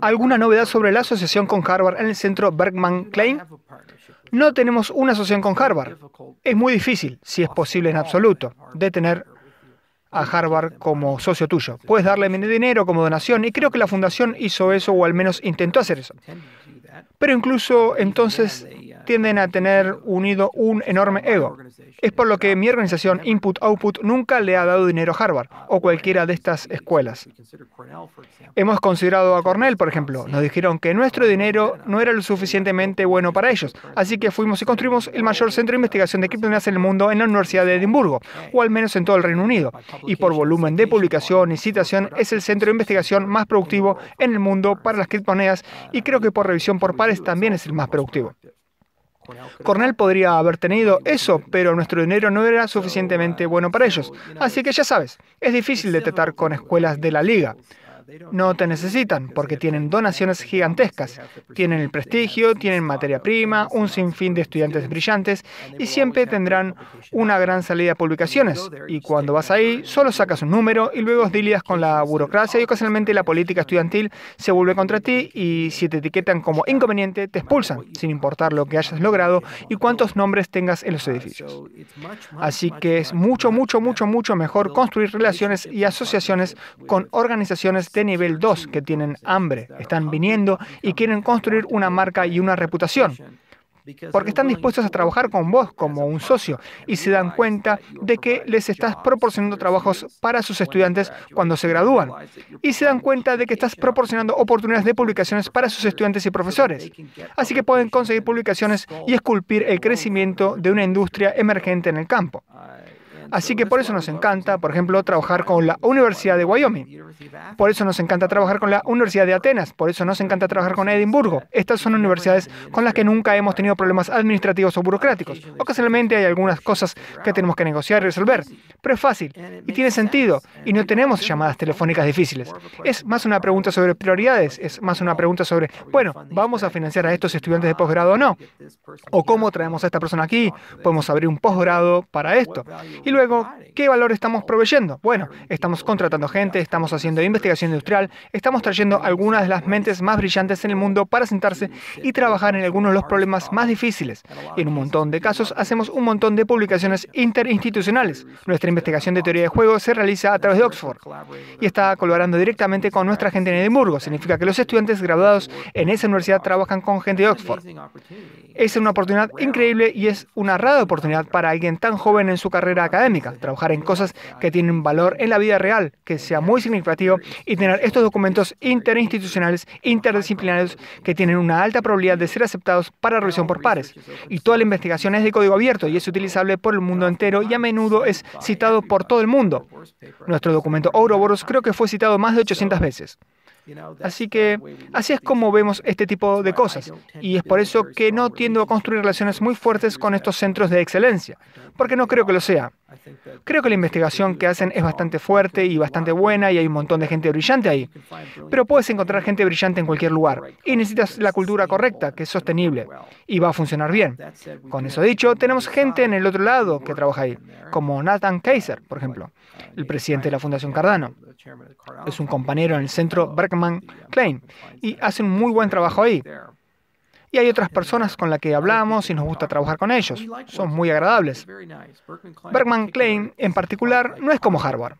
¿Alguna novedad sobre la asociación con Harvard en el centro Bergman Klein? No tenemos una asociación con Harvard. Es muy difícil, si es posible en absoluto, de tener a Harvard como socio tuyo. Puedes darle dinero como donación y creo que la fundación hizo eso o al menos intentó hacer eso. Pero incluso entonces tienden a tener unido un enorme ego. Es por lo que mi organización Input Output nunca le ha dado dinero a Harvard o cualquiera de estas escuelas. Hemos considerado a Cornell, por ejemplo. Nos dijeron que nuestro dinero no era lo suficientemente bueno para ellos. Así que fuimos y construimos el mayor centro de investigación de criptomonedas en el mundo en la Universidad de Edimburgo, o al menos en todo el Reino Unido. Y por volumen de publicación y citación es el centro de investigación más productivo en el mundo para las criptomonedas y creo que por revisión por pares también es el más productivo. Cornell podría haber tenido eso, pero nuestro dinero no era suficientemente bueno para ellos. Así que ya sabes, es difícil de tratar con escuelas de la liga no te necesitan porque tienen donaciones gigantescas, tienen el prestigio, tienen materia prima, un sinfín de estudiantes brillantes y siempre tendrán una gran salida de publicaciones. Y cuando vas ahí, solo sacas un número y luego dilias con la burocracia y ocasionalmente la política estudiantil se vuelve contra ti y si te etiquetan como inconveniente, te expulsan, sin importar lo que hayas logrado y cuántos nombres tengas en los edificios. Así que es mucho, mucho, mucho, mucho mejor construir relaciones y asociaciones con organizaciones de nivel 2 que tienen hambre, están viniendo y quieren construir una marca y una reputación. Porque están dispuestos a trabajar con vos como un socio y se dan cuenta de que les estás proporcionando trabajos para sus estudiantes cuando se gradúan. Y se dan cuenta de que estás proporcionando oportunidades de publicaciones para sus estudiantes y profesores. Así que pueden conseguir publicaciones y esculpir el crecimiento de una industria emergente en el campo. Así que por eso nos encanta, por ejemplo, trabajar con la Universidad de Wyoming. Por eso nos encanta trabajar con la Universidad de Atenas. Por eso nos encanta trabajar con Edimburgo. Estas son universidades con las que nunca hemos tenido problemas administrativos o burocráticos. Ocasionalmente hay algunas cosas que tenemos que negociar y resolver, pero es fácil y tiene sentido y no tenemos llamadas telefónicas difíciles. Es más una pregunta sobre prioridades, es más una pregunta sobre, bueno, ¿vamos a financiar a estos estudiantes de posgrado o no? ¿O cómo traemos a esta persona aquí? ¿Podemos abrir un posgrado para esto? Y ¿qué valor estamos proveyendo? Bueno, estamos contratando gente, estamos haciendo investigación industrial, estamos trayendo algunas de las mentes más brillantes en el mundo para sentarse y trabajar en algunos de los problemas más difíciles. en un montón de casos hacemos un montón de publicaciones interinstitucionales. Nuestra investigación de teoría de juego se realiza a través de Oxford y está colaborando directamente con nuestra gente en Edimburgo. Significa que los estudiantes graduados en esa universidad trabajan con gente de Oxford. Es una oportunidad increíble y es una rara oportunidad para alguien tan joven en su carrera académica trabajar en cosas que tienen valor en la vida real, que sea muy significativo y tener estos documentos interinstitucionales, interdisciplinarios, que tienen una alta probabilidad de ser aceptados para revisión por pares. Y toda la investigación es de código abierto y es utilizable por el mundo entero y a menudo es citado por todo el mundo. Nuestro documento Ouroboros creo que fue citado más de 800 veces. Así que así es como vemos este tipo de cosas. Y es por eso que no tiendo a construir relaciones muy fuertes con estos centros de excelencia, porque no creo que lo sea. Creo que la investigación que hacen es bastante fuerte y bastante buena y hay un montón de gente brillante ahí. Pero puedes encontrar gente brillante en cualquier lugar y necesitas la cultura correcta, que es sostenible y va a funcionar bien. Con eso dicho, tenemos gente en el otro lado que trabaja ahí, como Nathan uh, Kaiser, por ejemplo, uh, el presidente de la Fundación Cardano. Uh, es un compañero en el centro Berkman uh, Klein y hace un muy buen trabajo ahí. Y hay otras personas con las que hablamos y nos gusta trabajar con ellos. Son muy agradables. Berkman Klein, en particular, no es como Harvard.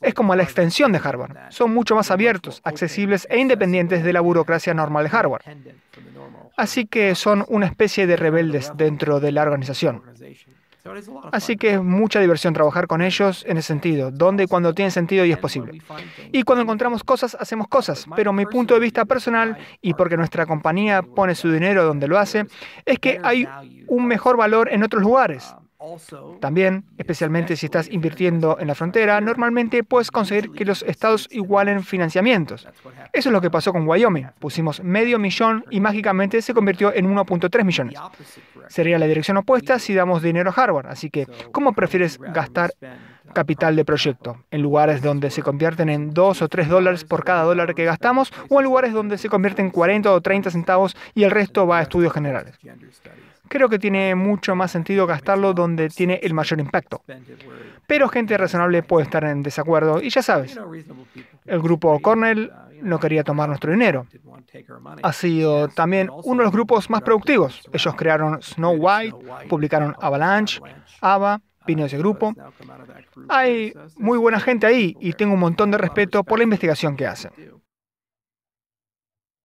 Es como la extensión de Harvard. Son mucho más abiertos, accesibles e independientes de la burocracia normal de Harvard. Así que son una especie de rebeldes dentro de la organización. Así que es mucha diversión trabajar con ellos en ese sentido, donde y cuando tiene sentido y es posible. Y cuando encontramos cosas, hacemos cosas, pero mi punto de vista personal, y porque nuestra compañía pone su dinero donde lo hace, es que hay un mejor valor en otros lugares. Um, También, especialmente si estás invirtiendo en la frontera, normalmente puedes conseguir que los estados igualen financiamientos. Eso es lo que pasó con Wyoming. Pusimos medio millón y mágicamente se convirtió en 1.3 millones. Sería la dirección opuesta si damos dinero a Harvard. Así que, ¿cómo prefieres gastar capital de proyecto? ¿En lugares donde se convierten en 2 o 3 dólares por cada dólar que gastamos? ¿O en lugares donde se convierten en 40 o 30 centavos y el resto va a estudios generales? Creo que tiene mucho más sentido gastarlo donde tiene el mayor impacto. Pero gente razonable puede estar en desacuerdo y ya sabes, el grupo Cornell no quería tomar nuestro dinero. Ha sido también uno de los grupos más productivos. Ellos crearon Snow White, publicaron Avalanche, Ava, vino de ese grupo. Hay muy buena gente ahí y tengo un montón de respeto por la investigación que hacen.